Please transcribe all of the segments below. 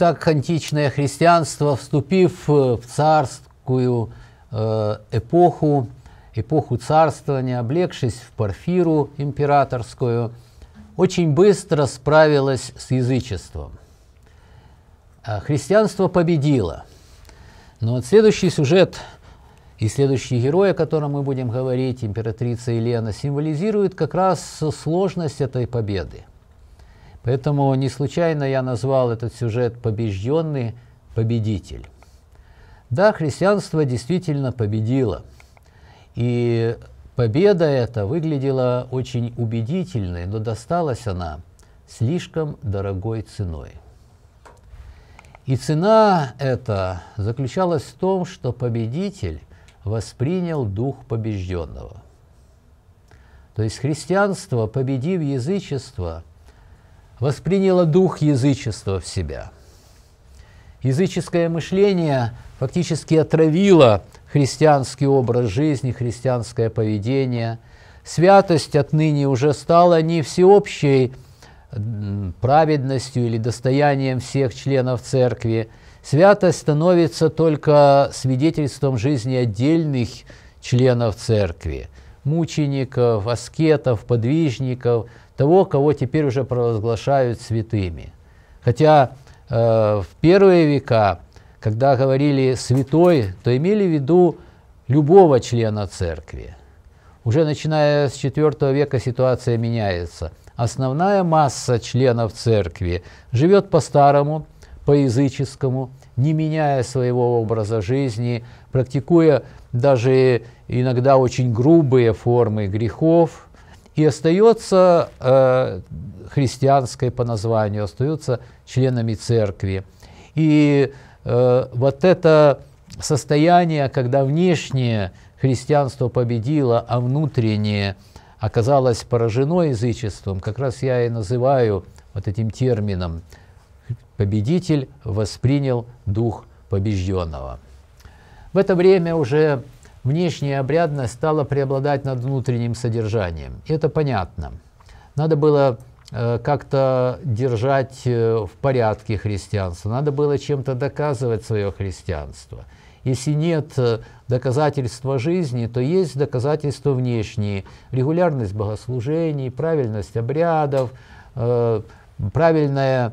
Итак, античное христианство, вступив э, в царскую э, эпоху, эпоху царствования, облегшись в порфиру императорскую, очень быстро справилась с язычеством. А христианство победило. Но вот следующий сюжет и следующий герой, о котором мы будем говорить, императрица Елена, символизирует как раз сложность этой победы – Поэтому не случайно я назвал этот сюжет «Побежденный победитель». Да, христианство действительно победило. И победа эта выглядела очень убедительной, но досталась она слишком дорогой ценой. И цена эта заключалась в том, что победитель воспринял дух побежденного. То есть христианство, победив язычество – восприняло дух язычества в себя. Языческое мышление фактически отравило христианский образ жизни, христианское поведение. Святость отныне уже стала не всеобщей праведностью или достоянием всех членов церкви. Святость становится только свидетельством жизни отдельных членов церкви, мучеников, аскетов, подвижников, того, кого теперь уже провозглашают святыми. Хотя э, в первые века, когда говорили «святой», то имели в виду любого члена церкви. Уже начиная с IV века ситуация меняется. Основная масса членов церкви живет по-старому, по-языческому, не меняя своего образа жизни, практикуя даже иногда очень грубые формы грехов – и остается э, христианской по названию, остается членами церкви. И э, вот это состояние, когда внешнее христианство победило, а внутреннее оказалось поражено язычеством, как раз я и называю вот этим термином «победитель воспринял дух побежденного». В это время уже Внешняя обрядность стала преобладать над внутренним содержанием. Это понятно. Надо было э, как-то держать э, в порядке христианство, надо было чем-то доказывать свое христианство. Если нет э, доказательства жизни, то есть доказательства внешние. Регулярность богослужений, правильность обрядов, правильное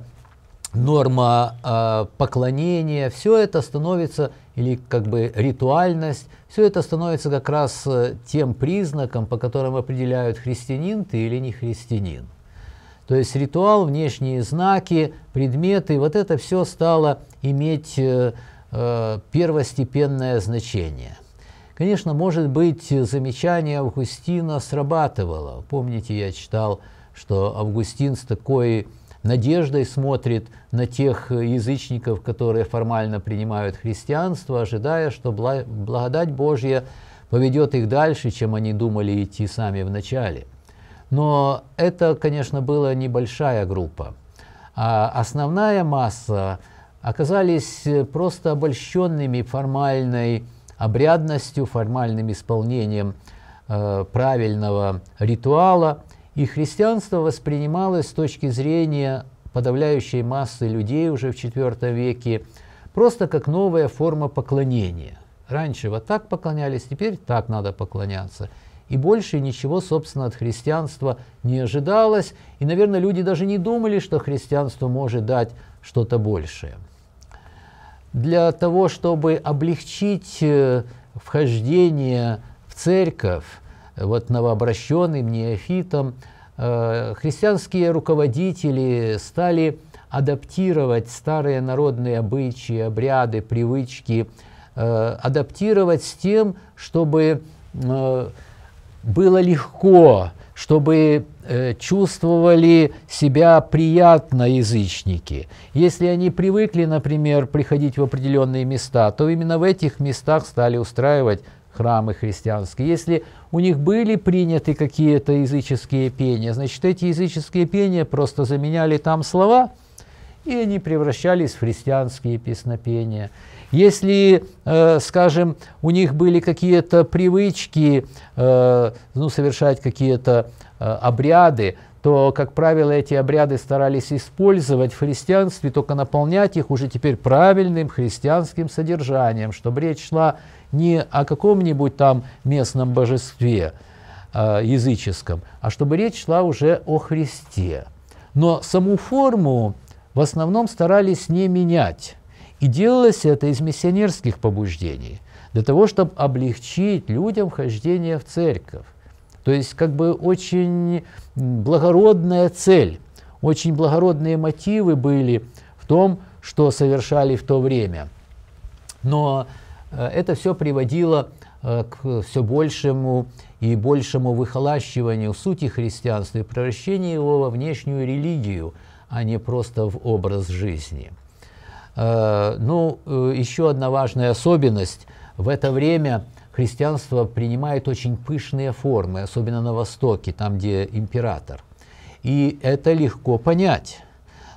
норма э, поклонения, все это становится, или как бы ритуальность, все это становится как раз э, тем признаком, по которым определяют, христианин ты или не христианин. То есть ритуал, внешние знаки, предметы, вот это все стало иметь э, э, первостепенное значение. Конечно, может быть, замечание Августина срабатывало. Помните, я читал, что Августин с такой надеждой смотрит на тех э, язычников, которые формально принимают христианство, ожидая, что благодать Божья поведет их дальше, чем они думали идти сами в начале. Но это, конечно, была небольшая группа. А основная масса оказались э, просто обольщенными формальной обрядностью, формальным исполнением э, правильного ритуала – и христианство воспринималось с точки зрения подавляющей массы людей уже в IV веке просто как новая форма поклонения. Раньше вот так поклонялись, теперь так надо поклоняться. И больше ничего, собственно, от христианства не ожидалось. И, наверное, люди даже не думали, что христианство может дать что-то большее. Для того, чтобы облегчить э, вхождение в церковь, вот новообращенным, неофитам, э, христианские руководители стали адаптировать старые народные обычаи, обряды, привычки, э, адаптировать с тем, чтобы э, было легко, чтобы чувствовали себя приятно язычники. Если они привыкли, например, приходить в определенные места, то именно в этих местах стали устраивать храмы христианские, если у них были приняты какие-то языческие пения, значит, эти языческие пения просто заменяли там слова, и они превращались в христианские песнопения. Если, э, скажем, у них были какие-то привычки, э, ну, совершать какие-то э, обряды, то, как правило, эти обряды старались использовать в христианстве, только наполнять их уже теперь правильным христианским содержанием, чтобы речь шла не о каком-нибудь там местном божестве а, языческом, а чтобы речь шла уже о Христе. Но саму форму в основном старались не менять. И делалось это из миссионерских побуждений, для того, чтобы облегчить людям хождение в церковь. То есть как бы очень благородная цель, очень благородные мотивы были в том, что совершали в то время. Но Э, это все приводило э, к все большему и большему выхолащиванию сути христианства и превращению его во внешнюю религию, а не просто в образ жизни. Э, ну, еще одна важная особенность. В это время христианство принимает очень пышные формы, особенно на Востоке, там, где император. И это легко понять.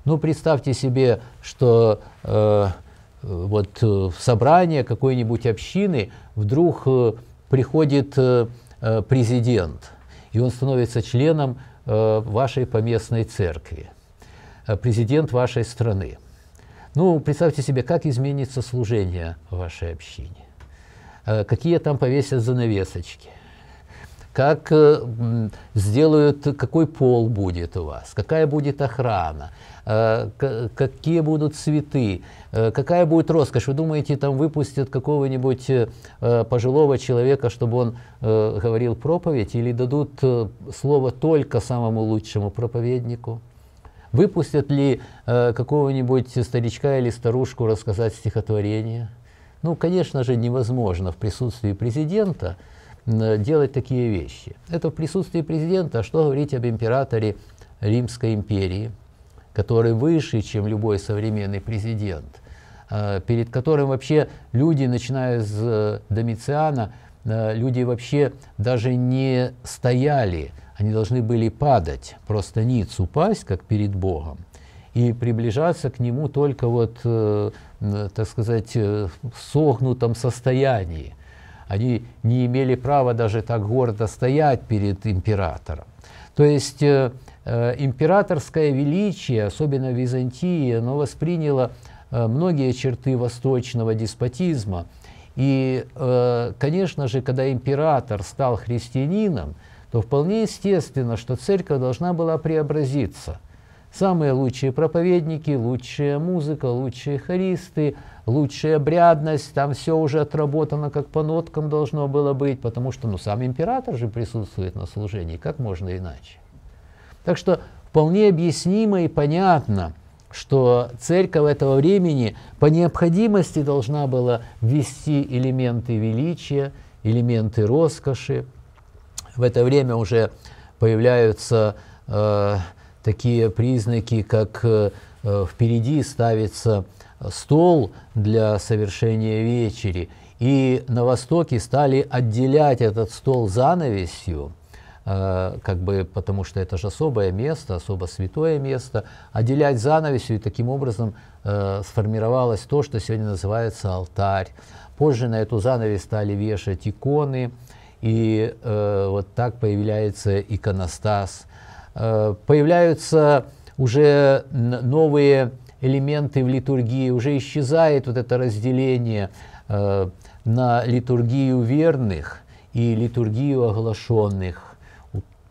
Ну, представьте себе, что Э, вот э, в собрание какой-нибудь общины вдруг э, приходит президент, и он становится членом вашей поместной церкви, президент вашей страны. Ну, представьте себе, как изменится служение в вашей общине, какие там повесят занавесочки, как э, сделают, какой пол будет у вас, какая будет охрана, э, какие будут цветы, э, какая будет роскошь. Вы думаете, там выпустят какого-нибудь пожилого человека, чтобы он говорил проповедь, или дадут слово только самому лучшему проповеднику? Выпустят ли какого-нибудь старичка или старушку рассказать стихотворение? Ну, конечно же, невозможно в присутствии президента – Э, делать такие вещи. Это в присутствии президента, что говорить об императоре Римской империи, который выше, чем любой современный президент, э, перед которым вообще люди, начиная с э, Домициана, люди вообще даже не стояли, они должны были падать, просто ниц упасть, как перед Богом, и приближаться к нему только вот, так сказать, в согнутом состоянии. Они не имели права даже так гордо стоять перед императором. То есть э, э императорское величие, особенно Византии, оно восприняло э, многие черты восточного деспотизма. И, э, конечно же, когда император стал христианином, то вполне естественно, что церковь должна была преобразиться – Самые лучшие проповедники, лучшая музыка, лучшие хористы, лучшая обрядность, там все уже отработано, как по ноткам должно было быть, потому что ну, сам император же присутствует на служении, как можно иначе. Так что вполне объяснимо и понятно, что церковь этого времени по необходимости должна была ввести элементы величия, элементы роскоши. В это время уже появляются э, такие признаки, как э, э, впереди ставится стол для совершения вечери, и на Востоке стали отделять этот стол занавесью, э, как бы, потому что это же особое место, особо святое место, отделять занавесью, и таким образом сформировалось то, что сегодня называется алтарь. Позже на эту занавесь стали вешать иконы, и э, вот так появляется иконостас – Э, появляются уже новые элементы в литургии, уже исчезает вот это разделение э, на литургию верных и литургию оглашенных.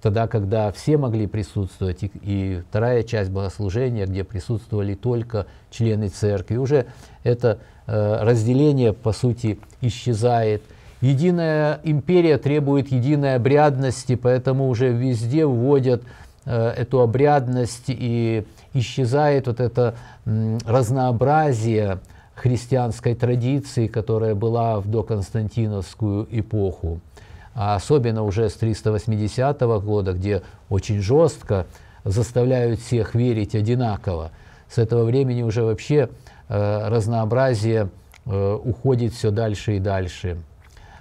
Тогда, когда все могли присутствовать, и, и вторая часть богослужения, где присутствовали только члены церкви, уже это э, разделение, по сути, исчезает. Единая империя требует единой обрядности, поэтому уже везде вводят Э, эту обрядность и исчезает вот это разнообразие христианской традиции, которая была в доконстантиновскую эпоху. А особенно уже с 380 года, где очень жестко заставляют всех верить одинаково. С этого времени уже вообще э, разнообразие э, уходит все дальше и дальше.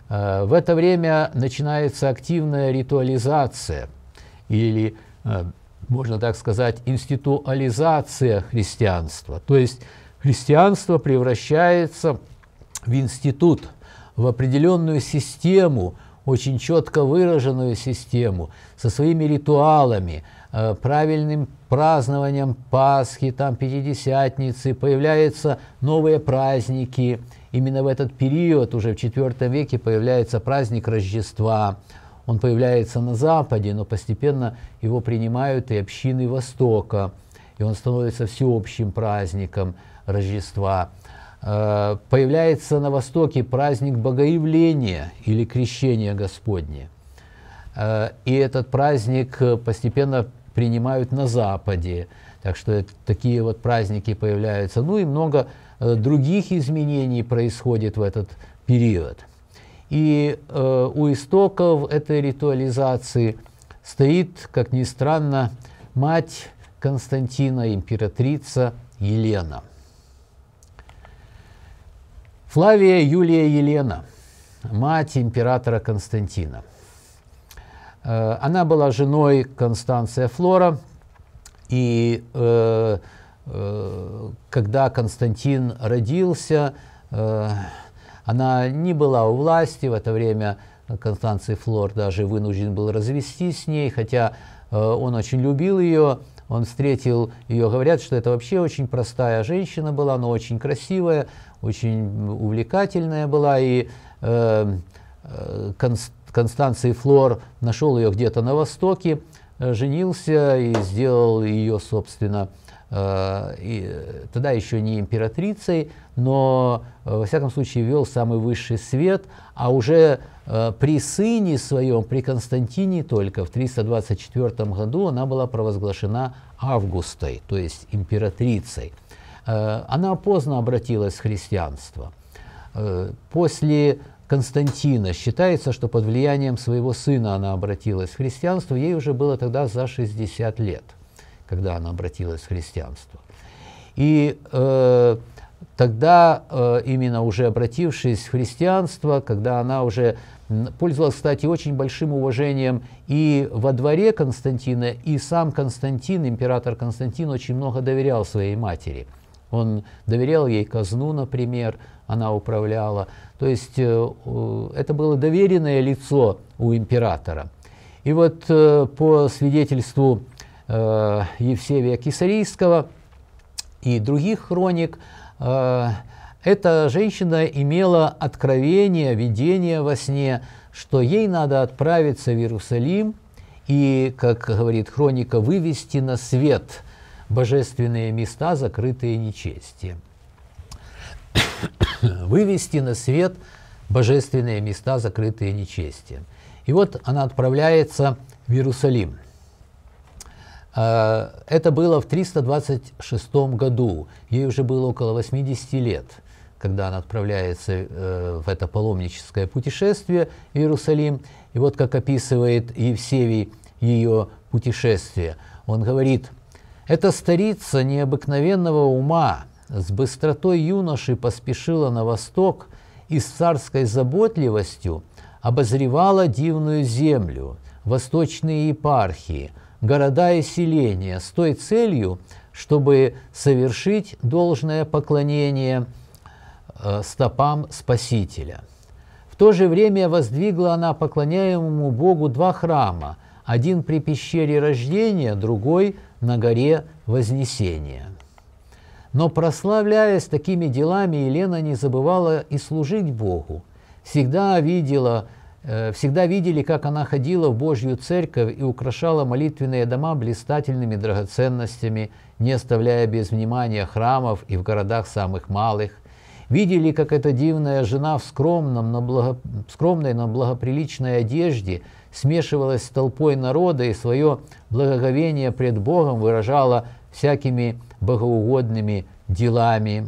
Э, в это время начинается активная ритуализация или Э, можно так сказать, институализация христианства. То есть христианство превращается в институт, в определенную систему, очень четко выраженную систему, со своими ритуалами, э, правильным празднованием Пасхи, там Пятидесятницы, появляются новые праздники. Именно в этот период, уже в IV веке, появляется праздник Рождества – он появляется на Западе, но постепенно его принимают и общины Востока, и он становится всеобщим праздником Рождества. Э, появляется на Востоке праздник Богоявления или Крещения Господне. Э, и этот праздник э, постепенно принимают на Западе. Так что такие вот праздники появляются. Ну и много других изменений происходит в этот период. И э, у истоков этой ритуализации стоит, как ни странно, мать Константина, императрица Елена. Флавия Юлия Елена, мать императора Константина. Э, она была женой Констанция Флора, и э, э, когда Константин родился, э, она не была у власти в это время, Констанций Флор даже вынужден был развестись с ней, хотя э, он очень любил ее, он встретил ее, говорят, что это вообще очень простая женщина была, но очень красивая, очень увлекательная была, и э, э Констанций Флор нашел ее где-то на Востоке, э, женился и сделал ее, собственно, Э, и тогда еще не императрицей, но, э, во всяком случае, вел самый высший свет, а уже э, при сыне своем, при Константине только, в 324 году она была провозглашена Августой, то есть императрицей. Она поздно обратилась в христианство. После Константина считается, что под влиянием своего сына она обратилась в христианство, ей уже было тогда за 60 лет когда она обратилась в христианство. И э, тогда, э, именно уже обратившись в христианство, когда она уже пользовалась, кстати, очень большим уважением и во дворе Константина, и сам Константин, император Константин, очень много доверял своей матери. Он доверял ей казну, например, она управляла. То есть э, это было доверенное лицо у императора. И вот э, по свидетельству э, Евсевия Кисарийского и других хроник, э, эта женщина имела откровение, видение во сне, что ей надо отправиться в Иерусалим и, как говорит хроника, вывести на свет божественные места, закрытые нечестием. вывести на свет божественные места, закрытые нечестием. И вот она отправляется в Иерусалим. Э, это было в 326 году, ей уже было около 80 лет, когда она отправляется э, в это паломническое путешествие в Иерусалим. И вот как описывает Евсевий ее путешествие. Он говорит, «Эта старица необыкновенного ума с быстротой юноши поспешила на восток и с царской заботливостью обозревала дивную землю, восточные епархии – города и селения с той целью, чтобы совершить должное поклонение э, стопам Спасителя. В то же время воздвигла она поклоняемому Богу два храма, один при пещере рождения, другой на горе Вознесения. Но прославляясь такими делами, Елена не забывала и служить Богу. Всегда видела Э, всегда видели, как она ходила в Божью церковь и украшала молитвенные дома блистательными драгоценностями, не оставляя без внимания храмов и в городах самых малых. Видели, как эта дивная жена в, скромном, но благо... скромной, но благоприличной одежде смешивалась с толпой народа и свое благоговение пред Богом выражала всякими богоугодными делами.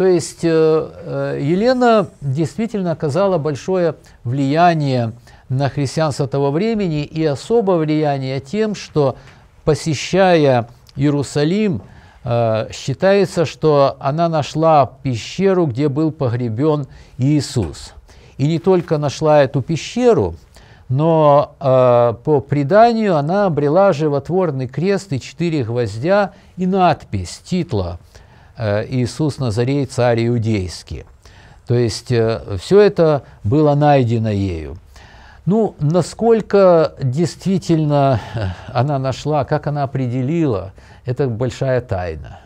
То есть э, э, Елена действительно оказала большое влияние на христианство того времени и особое влияние тем, что посещая Иерусалим, э, считается, что она нашла пещеру, где был погребен Иисус. И не только нашла эту пещеру, но по преданию она обрела животворный крест и четыре гвоздя и надпись титла – Э, Иисус Назарей, царь иудейский. То есть э, все это было найдено ею. Ну, насколько действительно э, она нашла, как она определила, это большая тайна.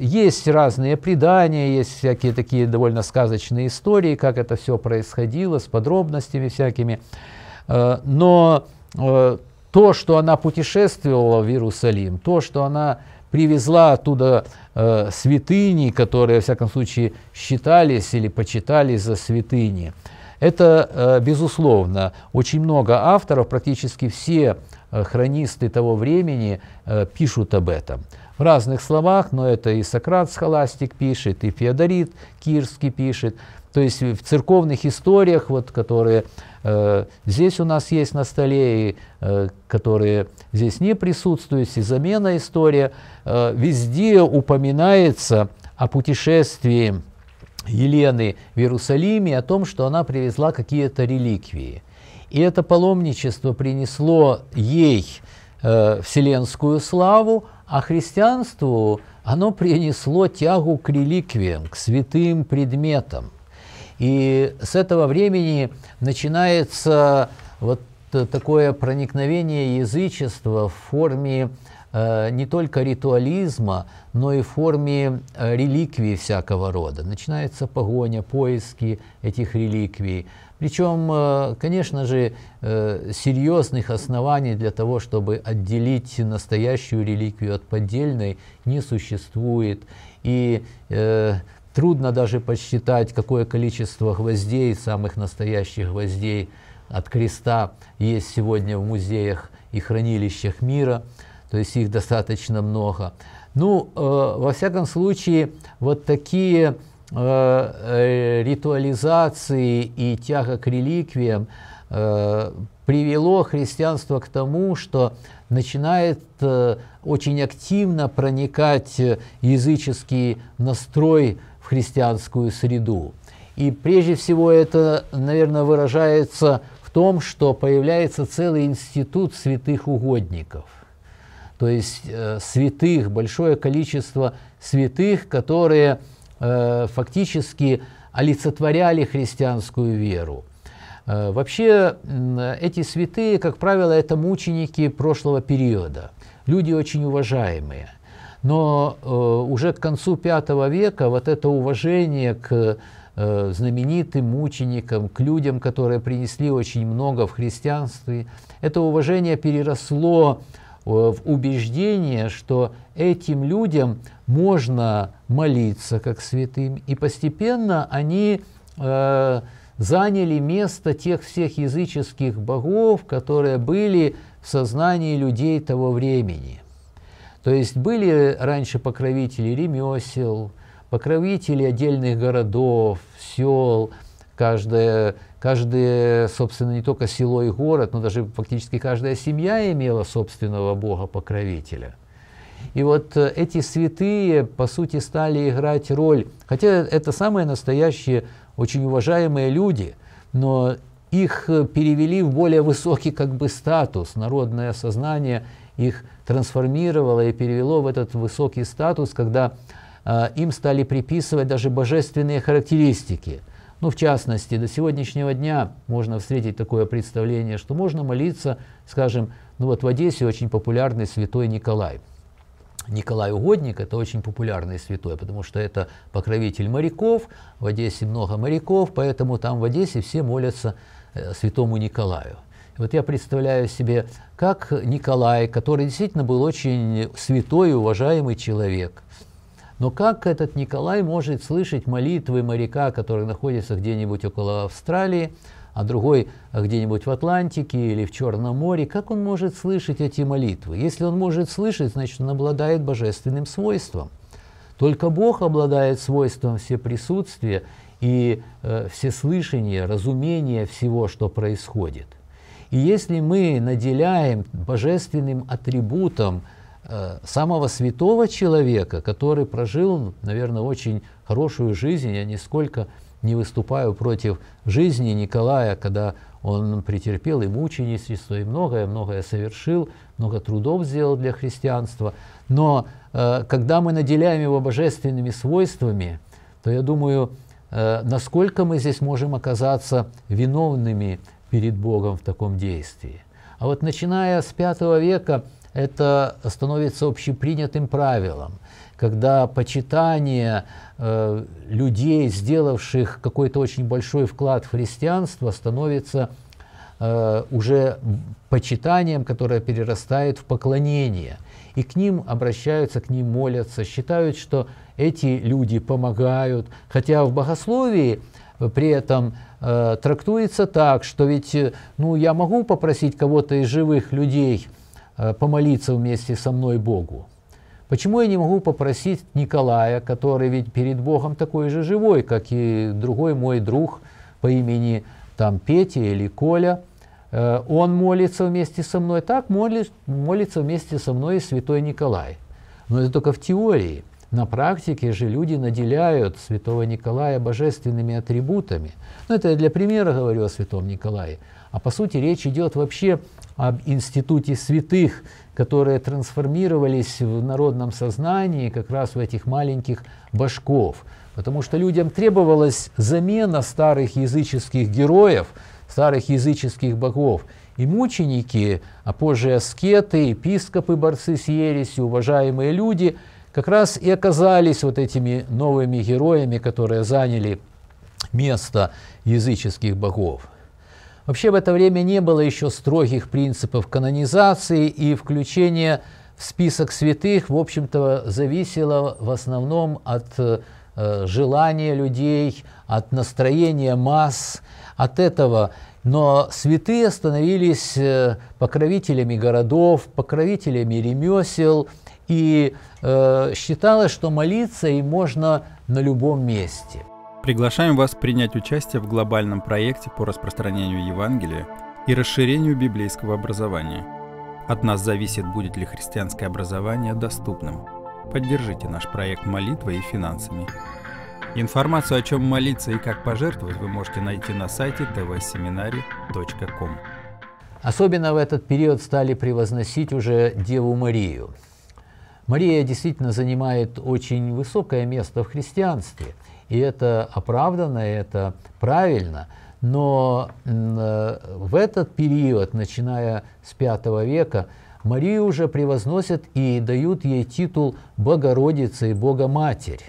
Есть разные предания, есть всякие такие довольно сказочные истории, как это все происходило, с подробностями всякими. Но то, что она путешествовала в Иерусалим, то, что она привезла оттуда э, святыни, которые, во всяком случае, считались или почитались за святыни. Это, э, безусловно, очень много авторов, практически все э, хронисты того времени э, пишут об этом. В разных словах, но это и Сократ Схоластик пишет, и Феодорит Кирский пишет – то есть в церковных историях, вот, которые э, здесь у нас есть на столе, и э, которые здесь не присутствуют, и замена история, э, везде упоминается о путешествии Елены в Иерусалиме, о том, что она привезла какие-то реликвии. И это паломничество принесло ей э, вселенскую славу, а христианству оно принесло тягу к реликвиям, к святым предметам – и с этого времени начинается вот такое проникновение язычества в форме э, не только ритуализма, но и в форме э, реликвий всякого рода. Начинается погоня, поиски этих реликвий. Причем, э, конечно же, серьезных оснований для того, чтобы отделить настоящую реликвию от поддельной, не существует. И Трудно даже подсчитать, какое количество гвоздей, самых настоящих гвоздей от креста есть сегодня в музеях и хранилищах мира, то есть их достаточно много. Ну, э, во всяком случае, вот такие э, э ритуализации и тяга к реликвиям э, привело христианство к тому, что начинает э, очень активно проникать э, языческий настрой христианскую среду. И прежде всего это, наверное, выражается в том, что появляется целый институт святых угодников. То есть э, святых, большое количество святых, которые э, фактически олицетворяли христианскую веру. Э, вообще э, эти святые, как правило, это мученики прошлого периода, люди очень уважаемые – но э, уже к концу V века вот это уважение к э, знаменитым мученикам, к людям, которые принесли очень много в христианстве, это уважение переросло э, в убеждение, что этим людям можно молиться как святым, и постепенно они э, заняли место тех всех языческих богов, которые были в сознании людей того времени – то есть были раньше покровители ремесел, покровители отдельных городов, сел, каждое, каждое, собственно, не только село и город, но даже фактически каждая семья имела собственного бога-покровителя. И вот э, эти святые, по сути, стали играть роль, хотя это самые настоящие, очень уважаемые люди, но их э, перевели в более высокий как бы статус, народное сознание – их трансформировало и перевело в этот высокий статус, когда э, им стали приписывать даже божественные характеристики. Ну, в частности, до сегодняшнего дня можно встретить такое представление, что можно молиться, скажем, ну вот в Одессе очень популярный святой Николай. Николай Угодник – это очень популярный святой, потому что это покровитель моряков, в Одессе много моряков, поэтому там в Одессе все молятся э, святому Николаю. Вот я представляю себе, как Николай, который действительно был очень святой и уважаемый человек, но как этот Николай может слышать молитвы моряка, который находится где-нибудь около Австралии, а другой где-нибудь в Атлантике или в Черном море, как он может слышать эти молитвы? Если он может слышать, значит, он обладает божественным свойством. Только Бог обладает свойством всеприсутствия и э, всеслышания, разумения всего, что происходит. И если мы наделяем божественным атрибутом э, самого святого человека, который прожил, наверное, очень хорошую жизнь, я нисколько не выступаю против жизни Николая, когда он претерпел и мученичество, и многое-многое совершил, много трудов сделал для христианства. Но э, когда мы наделяем его божественными свойствами, то я думаю, э, насколько мы здесь можем оказаться виновными перед Богом в таком действии. А вот начиная с V века это становится общепринятым правилом, когда почитание э, людей, сделавших какой-то очень большой вклад в христианство, становится э, уже почитанием, которое перерастает в поклонение. И к ним обращаются, к ним молятся, считают, что эти люди помогают. Хотя в богословии при этом э, трактуется так, что ведь э, ну, я могу попросить кого-то из живых людей э, помолиться вместе со мной Богу. Почему я не могу попросить Николая, который ведь перед Богом такой же живой, как и другой мой друг по имени там, Петя или Коля, э, он молится вместе со мной, так молит, молится вместе со мной и святой Николай. Но это только в теории – на практике же люди наделяют святого Николая божественными атрибутами. Ну, это я для примера говорю о святом Николае. А по сути речь идет вообще об институте святых, которые трансформировались в народном сознании как раз в этих маленьких башков. Потому что людям требовалась замена старых языческих героев, старых языческих богов. И мученики, а позже аскеты, епископы, борцы с ересью, уважаемые люди – как раз и оказались вот этими новыми героями, которые заняли место языческих богов. Вообще в это время не было еще строгих принципов канонизации, и включение в список святых, в общем-то, зависело в основном от э, желания людей, от настроения масс, от этого. Но святые становились э, покровителями городов, покровителями ремесел – и э, считалось, что молиться и можно на любом месте. Приглашаем вас принять участие в глобальном проекте по распространению Евангелия и расширению библейского образования. От нас зависит, будет ли христианское образование доступным. Поддержите наш проект молитвой и финансами. Информацию о чем молиться и как пожертвовать вы можете найти на сайте tvseminary.com. Особенно в этот период стали превозносить уже Деву Марию – Мария действительно занимает очень высокое место в христианстве, и это оправданно, это правильно. Но э, в этот период, начиная с V века, Марию уже превозносят и дают ей титул Богородицы и Богоматерь.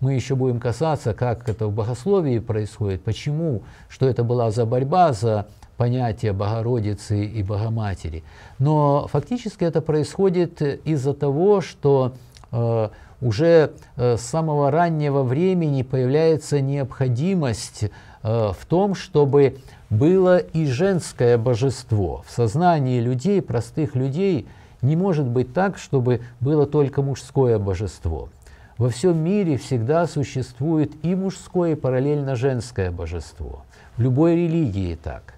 Мы еще будем касаться, как это в богословии происходит, почему, что это была за борьба за понятия Богородицы и Богоматери. Но фактически это происходит из-за того, что э, уже э, с самого раннего времени появляется необходимость э, в том, чтобы было и женское божество. В сознании людей, простых людей, не может быть так, чтобы было только мужское божество. Во всем мире всегда существует и мужское, и параллельно женское божество. В любой религии так.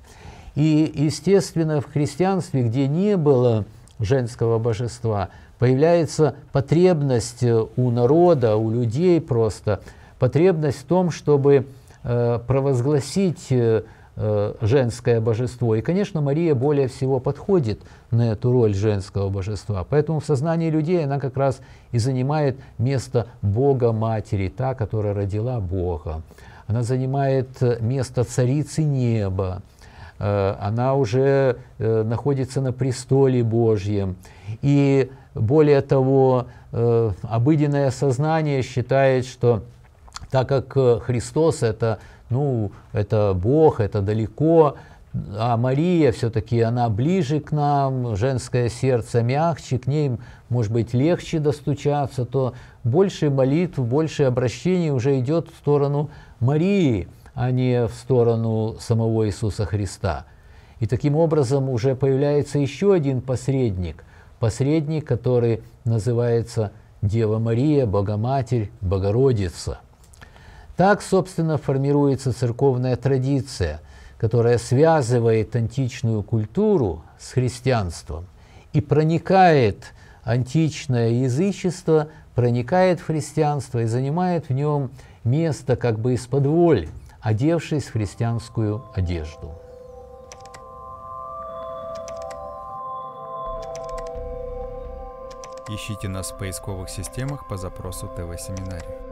И, естественно, в христианстве, где не было женского божества, появляется потребность э, у народа, у людей просто, потребность в том, чтобы э, провозгласить э, женское божество. И, конечно, Мария более всего подходит на эту роль женского божества. Поэтому в сознании людей она как раз и занимает место Бога-Матери, та, которая родила Бога. Она занимает место Царицы Неба, Э, она уже э, находится на престоле Божьем. И более того, э, обыденное сознание считает, что так как Христос это, ну, это Бог, это далеко, а Мария все-таки, она ближе к нам, женское сердце мягче, к ней, может быть, легче достучаться, то больше молитв, больше обращений уже идет в сторону Марии а не в сторону самого Иисуса Христа. И таким образом уже появляется еще один посредник, посредник, который называется Дева Мария, Богоматерь, Богородица. Так, собственно, формируется церковная традиция, которая связывает античную культуру с христианством и проникает античное язычество, проникает в христианство и занимает в нем место как бы из-под воли одевшись в христианскую одежду. Ищите нас в поисковых системах по запросу ТВ-семинарий.